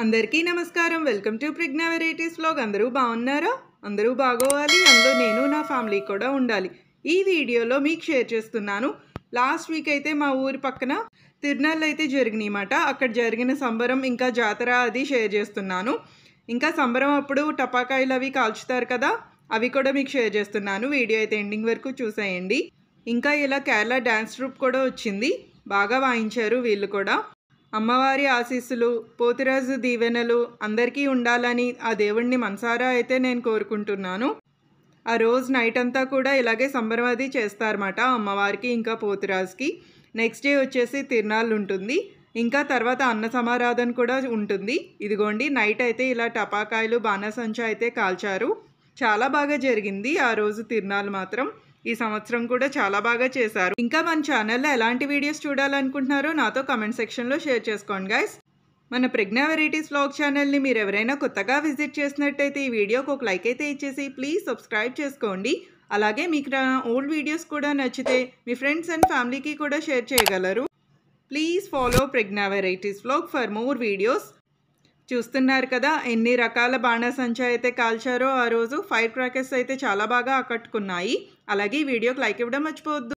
అందరికీ నమస్కారం welcome to Pragna varieties vlog అందరూ బాగున్నారా అందరూ బాగోవాలి అందులో నేను నా ఫ్యామిలీ కూడా ఉండాలి ఈ వీడియోలో మీకు షేర్ చేస్తున్నాను లాస్ట్ వీక్ అయితే మా ఊరి పక్కన తిరునాళ్ళు అయితే జరిగినాయి అక్కడ జరిగిన సంబరం ఇంకా జాతర అది షేర్ చేస్తున్నాను ఇంకా సంబరం అప్పుడు టపాకాయలు అవి కాల్చుతారు కదా అవి కూడా మీకు షేర్ చేస్తున్నాను వీడియో అయితే ఎండింగ్ వరకు చూసేయండి ఇంకా ఇలా కేరళ డ్యాన్స్ ట్రూప్ కూడా వచ్చింది బాగా వాయించారు వీళ్ళు కూడా అమ్మవారి ఆశీస్సులు పోతిరాజు దీవెనలు అందరికీ ఉండాలని ఆ దేవుణ్ణి మనసారా అయితే నేను కోరుకుంటున్నాను ఆ రోజు నైట్ అంతా కూడా ఇలాగే సంబరవాది చేస్తారన్నమాట అమ్మవారికి ఇంకా పోతిరాజుకి నెక్స్ట్ డే వచ్చేసి తిరునాళ్ళు ఉంటుంది ఇంకా తర్వాత అన్న సమారాధన కూడా ఉంటుంది ఇదిగోండి నైట్ అయితే ఇలా టపాకాయలు బాణసంచ అయితే కాల్చారు చాలా బాగా జరిగింది ఆ రోజు తిరునాళ్ళు మాత్రం ఈ సంవత్సరం కూడా చాలా బాగా చేశారు ఇంకా మన ఛానల్లో ఎలాంటి వీడియోస్ చూడాలనుకుంటున్నారో నాతో కమెంట్ సెక్షన్లో షేర్ చేసుకోండి గాయస్ మన ప్రజ్ఞా వెరైటీస్ బ్లాగ్ ఛానల్ని మీరు ఎవరైనా కొత్తగా విజిట్ చేసినట్టయితే ఈ వీడియోకి ఒక లైక్ అయితే ఇచ్చేసి ప్లీజ్ సబ్స్క్రైబ్ చేసుకోండి అలాగే మీకు నా ఓల్డ్ వీడియోస్ కూడా నచ్చితే మీ ఫ్రెండ్స్ అండ్ ఫ్యామిలీకి కూడా షేర్ చేయగలరు please follow Pragna varieties blog for more videos చూస్తున్నారు కదా ఎన్ని రకాల బాణసంచా అయితే కాల్చారో ఆ రోజు ఫైర్ క్రాకర్స్ అయితే చాలా బాగా ఆకట్టుకున్నాయి అలాగే ఈ వీడియోకి లైక్ ఇవ్వడం మర్చిపోవద్దు